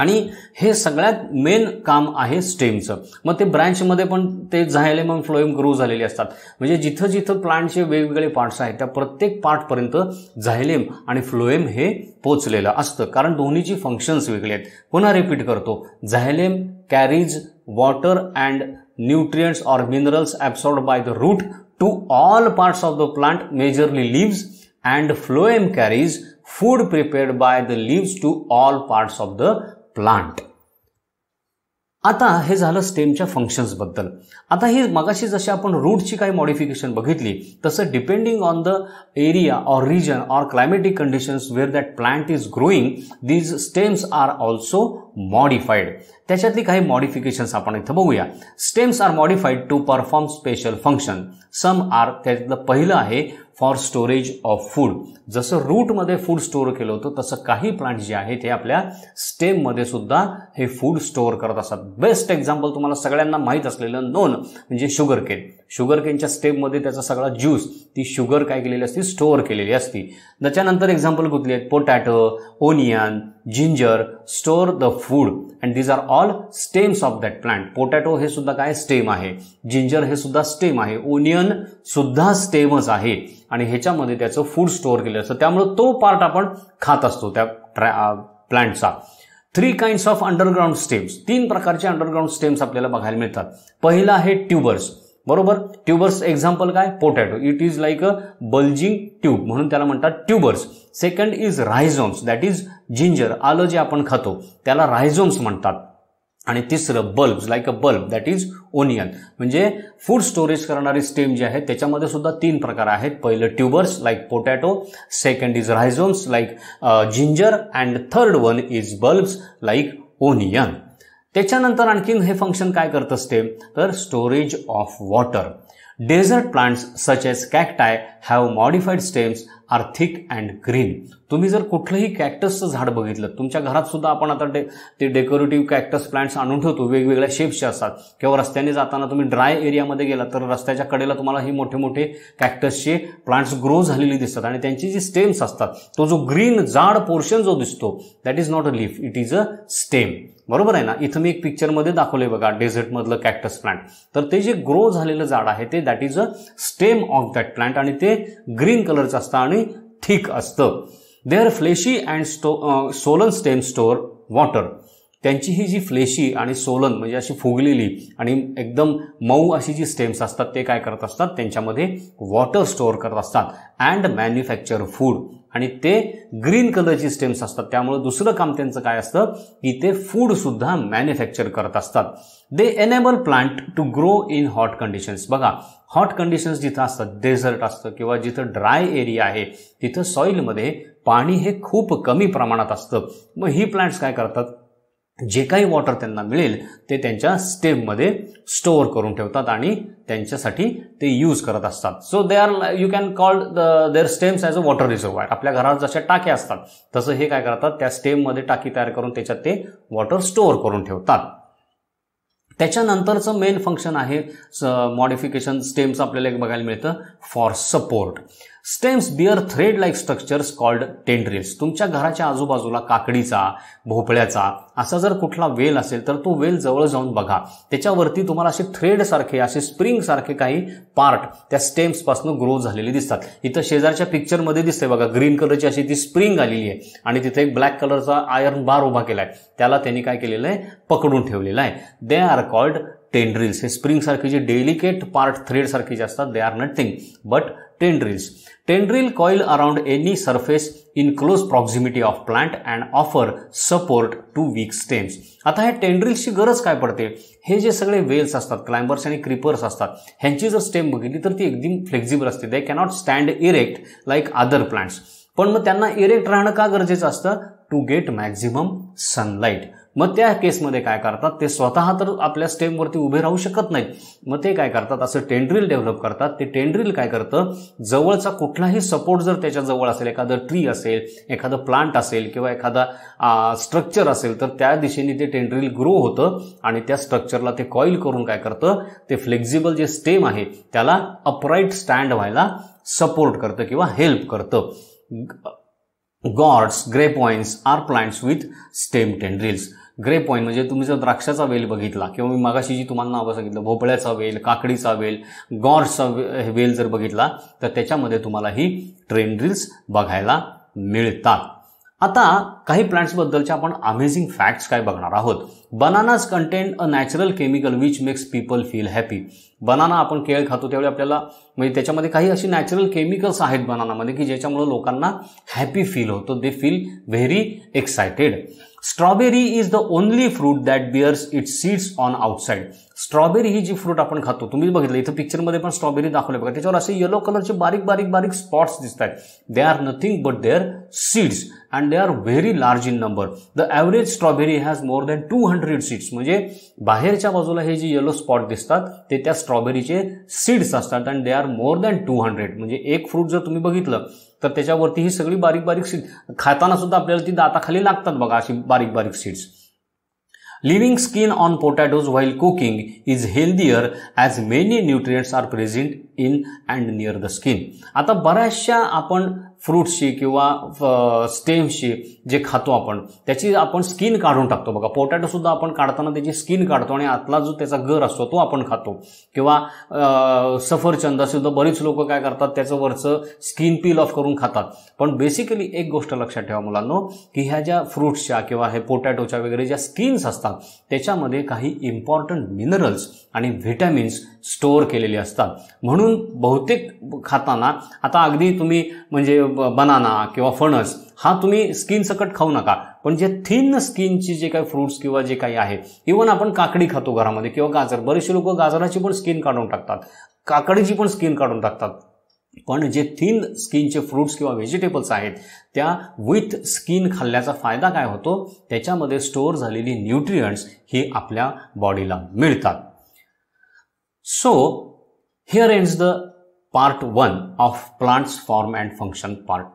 आणि हे सगळ्यात मेन काम आहे स्टेमचं मग ते ब्रँचमध्ये पण ते झाले मग फ्लोएम ग्रो झालेले असतात म्हणजे जिथं जिथं प्लांटचे वेगवेगळे पार्ट्स आहेत त्या प्रत्येक पार्टपर्यंत झायलेम आणि फ्लोएम हे पोचलेलं असतं कारण दोन्हीची फंक्शन्स वेगळे आहेत पुन्हा रिपीट करतो झायलेम carries water and nutrients or minerals absorbed by the root to all parts of the plant, majorly leaves, and phloem carries food prepared by the leaves to all parts of the plant. आता हे झालं स्टेमच्या फंक्शन्सबद्दल आता ही मगाशी जशी आपण रूटची काही modification बघितली तसं depending on the area or region or climatic conditions where that plant is growing these stems are also modified त्याच्यातली काही मॉडिफिकेशन्स आपण इथं बघूया stems are modified to perform special function some are त्यातलं पहिलं आहे फॉर स्टोरेज ऑफ फूड जसं रूटमध्ये food store केलं होतं तसं काही प्लांट जे आहे ते आपल्या स्टेममध्ये सुद्धा हे फूड स्टोअर करत असतात बेस्ट एक्झाम्पल तुम्हाला सगळ्यांना माहीत असलेलं नोन म्हणजे शुगर केन शुगर केनच्या स्टेपमध्ये त्याचा सगळा ज्यूस ती शुगर काय केलेली असती स्टोअर केलेली असती त्याच्यानंतर एक्झाम्पल कुठली आहेत potato onion ginger store the food and these are all stems of that plant potato हे सुद्धा काय स्टेम आहे जिंजर हे सुद्धा स्टेम आहे ओनियन सुद्धा स्टेमच आहे आणि ह्याच्यामध्ये त्याचं फूड स्टोअर केलेलं असतं त्यामुळे तो पार्ट आपण खात असतो त्या प्लांटचा three kinds of underground stems तीन प्रकारचे अंडरग्राऊंड स्टेम्स आपल्याला बघायला मिळतात पहिला आहे ट्युबर्स बरोबर ट्युबर्स एक्झाम्पल काय potato it is like a bulging tube म्हणून त्याला म्हणतात tubers second is rhizomes that is ginger आलं जे आपण खातो त्याला रायझोम्स म्हणतात आणि तिसरं bulb like a bulb that is onion म्हणजे फूड स्टोरेज करणारी स्टेम जे आहे त्याच्यामध्ये सुद्धा तीन प्रकार आहेत पहिलं tubers like potato second is rhizomes like ginger and third one is bulbs like onion त्याच्यानंतर आणखीन हे फंक्शन काय करत असते तर storage of water desert plants such as cacti have modified stems are thick and green तुम्ही जर कुठलंही कॅक्टसचं झाड बघितलं तुमच्या घरात सुद्धा आपण आता डे ते डेकोरेटिव्ह कॅक्टस प्लांट्स आणून ठेवतो वेगवेगळ्या शेप्सचे असतात किंवा रस्त्याने जाताना तुम्ही ड्राय एरियामध्ये गेला तर रस्त्याच्या कडेला तुम्हाला हे मोठे मोठे कॅक्टसचे प्लांट्स ग्रो झालेले दिसतात आणि त्यांची जी स्टेम्स असतात तो जो ग्रीन जाड पोर्शन जो दिसतो that is not a leaf it is a stem बरोबर आहे ना इथं मी एक पिक्चरमध्ये दाखवले बघा डेझर्टमधलं कॅक्टस प्लांट तर ते जे ग्रो झालेलं झाड आहे ते that is a stem of that plant आणि ते ग्रीन कलरचं असतं आणि ठीक असतं देअर फ्लेशी अँड स्टो सोलन स्टेम स्टोअर वॉटर त्यांची ही जी फ्लेशी आणि सोलन म्हणजे अशी फुगलेली आणि एकदम मऊ अशी जी स्टेम्स असतात ते काय करत असतात त्यांच्यामध्ये वॉटर स्टोअर करत असतात अँड मॅन्युफॅक्चर फूड आणि ते ग्रीन कलरची स्टेम्स असतात त्यामुळे दुसरं काम त्यांचं काय असतं की ते फूडसुद्धा मॅन्युफॅक्चर करत असतात they enable plant to grow in hot conditions बघा हॉट कंडिशन्स जिथं असतात डेझर्ट असतं किंवा जिथं ड्राय एरिया आहे तिथं सॉईलमध्ये पाणी हे खूप कमी प्रमाणात असतं मग ही प्लांट्स काय करतात जे काही वॉटर त्यांना मिळेल ते त्यांच्या स्टेममध्ये स्टोअर करून ठेवतात आणि त्यांच्यासाठी ते यूज करत असतात so they are you can call their stems as a water आहे आपल्या घरात जशा टाक्या असतात तसं हे काय करतात त्या स्टेममध्ये टाकी तयार करून त्याच्यात ते वॉटर स्टोअर करून ठेवतात त्याच्यानंतरचं मेन फंक्शन आहे मॉडिफिकेशन स्टेम्स आपल्याला एक बघायला मिळतं for support stems bear thread like structures called tendrils तुमच्या घराच्या आजूबाजूला काकडीचा भोपळ्याचा असा जर कुठला वेल असेल तर तो वेल जवळ जाऊन बघा त्याच्यावरती तुम्हाला असे थ्रेड सारखे असे स्प्रिंग सारखे काही पार्ट त्या स्टेम्सपासून ग्रो झालेले दिसतात इथं शेजारच्या पिक्चरमध्ये दिसतंय बघा ग्रीन कलरची अशी ती स्प्रिंग आलेली आहे आणि तिथे एक ब्लॅक कलरचा आयर्न बार उभा केलाय त्याला त्यांनी काय केलेलं आहे पकडून ठेवलेलं आहे दे आर कॉल्ड टेंड्रिल्स हे स्प्रिंग सारखे जे डेलिकेट पार्ट थ्रेड सारखे जे असतात they are nothing but tendrils. Tendril coil around any surface in close proximity of plant and offer support to weak stems. आता हे टेंड्रिल्सची गरज काय पडते हे जे सगळे वेल्स असतात क्लायम्बर्स आणि क्रिपर्स असतात ह्यांची जर स्टेम बघितली तर ती एकदम फ्लेक्झिबल असते they cannot stand erect like other plants पण मग त्यांना इरेक्ट राहणं का गरजेचं असतं टू गेट मॅक्झिमम सनलाईट मग त्या केसमध्ये काय करतात ते स्वतः तर आपल्या स्टेमवरती उभे राहू शकत नाही मग ते काय करतात असं टेंड्रिल डेव्हलप करतात ते टेंड्रिल काय करतं जवळचा कुठलाही सपोर्ट जर त्याच्याजवळ असेल एखादं ट्री असेल एखादं प्लांट असेल किंवा एखादा स्ट्रक्चर असेल तर त्या दिशेने ते टेंड्रिल ग्रो होतं आणि त्या स्ट्रक्चरला ते कॉईल करून काय करतं ते फ्लेक्झिबल जे स्टेम आहे त्याला अपराईट स्टँड व्हायला सपोर्ट करतं किंवा हेल्प करतं gourds grapevines are plants with stem tendrils grapevine म्हणजे तुम्ही जर द्राक्षाचा वेल बघितला किंवा मी मागाशी जी तुम्हाला नावं सांगितलं भोपळ्याचा वेल काकडीचा वेल गॉर्सचा वेल जर बघितला तर त्याच्यामध्ये तुम्हाला ही ट्रेन रील्स बघायला मिळतात आता काही प्लांट्सबद्दलच्या आपण अमेझिंग फॅक्ट्स काय बघणार आहोत bananas contain a natural chemical which makes people feel happy banana आपण केळ खातो त्यावेळी आपल्याला म्हणजे त्याच्यामध्ये काही अशी नॅचरल केमिकल्स आहेत बनानामध्ये की ज्याच्यामुळे लोकांना हॅपी फील होतो they feel very excited strawberry is the only fruit that bears its seeds on outside strawberry ही जी फ्रूट आपण खातो तुम्ही बघितलं इथं पिक्चरमध्ये पण स्ट्रॉबेरी दाखवले बघा त्याच्यावर असे येलो कलरचे बारीक बारीक बारीक स्पॉट्स दिसतात they are nothing but they seeds and they are very large in number the average strawberry has more than two hundred seeds म्हणजे बाहेरच्या बाजूला हे जे येलो स्पॉट दिसतात ते त्या स्ट्रॉबेरीचे सीड्स असतात and they are more than two hundred म्हणजे एक फ्रूट जर तुम्ही बघितलं तर त्याच्यावरती ही सगळी बारीक बारीक सीड खाताना सुद्धा आपल्याला ती दाताखाली लागतात बघा अशी बारीक बारीक seeds leaving skin on potatoes while cooking is healthier as many nutrients are present in and near the skin आता बऱ्याचशा आपण फ्रूट्सशी किंवा स्टेमशी जे खातो आपण त्याची आपण स्किन काढून टाकतो बघा पोटॅटो सुद्धा आपण काढताना त्याची स्किन काढतो आणि आतला जो त्याचा गर असतो तो आपण खातो किंवा सफरचंद सुद्धा बरीच लोक काय करतात त्याचं वरचं स्किन पील ऑफ करून खातात पण बेसिकली एक गोष्ट लक्षात ठेवा मुलांनो की ह्या ज्या फ्रूट्सच्या किंवा हे पोटॅटोच्या वगैरे ज्या स्किन्स असतात त्याच्यामध्ये काही इम्पॉर्टंट मिनरल्स आणि व्हिटॅमिन्स स्टोअर केलेले असतात म्हणून बहुतेक खाताना आता अगदी तुम्ही म्हणजे बनाना किंवा फणस हा तुम्ही स्किन सकट खाऊ नका पण जे थिन स्किनची जे काही फ्रूट्स किंवा जे काही आहे इवन आपण काकडी खातो घरामध्ये किंवा गाजर बरेचसे लोक गाजराची पण स्किन काढून टाकतात काकडीची पण स्किन काढून टाकतात पण जे थिन स्किनचे फ्रूट्स किंवा व्हेजिटेबल्स आहेत त्या विथ स्किन खाल्ल्याचा फायदा काय होतो त्याच्यामध्ये स्टोअर झालेली न्यूट्रियंट्स ही आपल्या बॉडीला मिळतात So here ends the part one of plants form and function part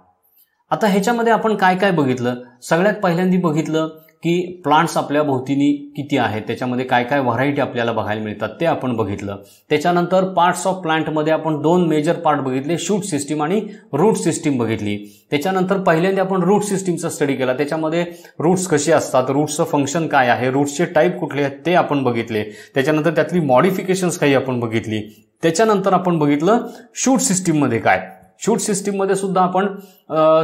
आता ह्याच्यामध्ये आपण काय काय बघितलं सगळ्यात पहिल्यांदा बघितलं की प्लांट्स आपल्या भोवतीनी किती आहेत त्याच्यामध्ये काय काय व्हरायटी आपल्याला बघायला मिळतात ते आपण बघितलं त्याच्यानंतर पार्ट्स ऑफ प्लांटमध्ये आपण दोन मेजर पार्ट बघितले शूट सिस्टीम आणि रूट सिस्टीम बघितली त्याच्यानंतर पहिल्यांदा आपण रूट सिस्टीमचा स्टडी केला त्याच्यामध्ये रूट्स कसे असतात रूट्सचं फंक्शन काय आहे रूट्सचे टाईप कुठले आहेत ते आपण बघितले त्याच्यानंतर त्यातली मॉडिफिकेशन्स काही आपण बघितली त्याच्यानंतर आपण बघितलं शूट सिस्टीममध्ये काय शूट सिस्टीममध्ये सुद्धा आपण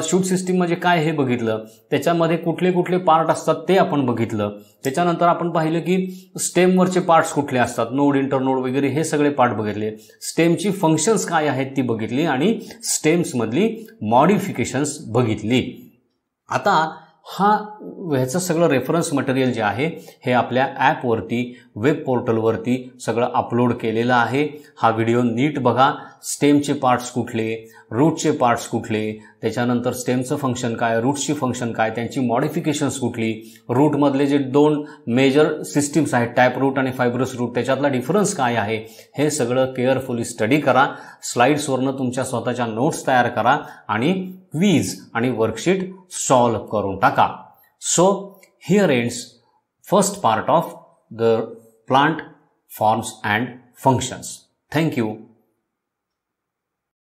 शूट सिस्टीम म्हणजे काय हे बघितलं त्याच्यामध्ये कुठले कुठले पार्ट असतात ते आपण बघितलं त्याच्यानंतर आपण पाहिलं की स्टेमवरचे पार्ट्स कुठले असतात नोड इंटरनोड वगैरे हे सगळे पार्ट बघितले स्टेमची फंक्शन्स काय आहेत ती बघितली आणि स्टेम्समधली मॉडिफिकेशन्स बघितली आता हा ह्याचं सगळं रेफरन्स मटेरियल जे आहे हे आपल्या ॲपवरती वेब पोर्टलवरती सगळं अपलोड केलेलं आहे हा व्हिडिओ नीट बघा स्टेमचे पार्ट्स कुठले रूटचे पार्ट्स कुठले त्याच्यानंतर स्टेमचं फंक्शन काय रूटची फंक्शन काय त्यांची मॉडिफिकेशन्स कुठली रूटमधले जे दोन मेजर सिस्टीम्स आहेत टॅप रूट आणि फायब्रस रूट त्याच्यातला डिफरन्स काय आहे हे सगळं केअरफुली स्टडी करा स्लाईड्सवरनं तुमच्या स्वतःच्या नोट्स तयार करा आणि वीज आणि वर्कशीट सॉल्व करून टाका so here ends first part of the plant forms and functions thank you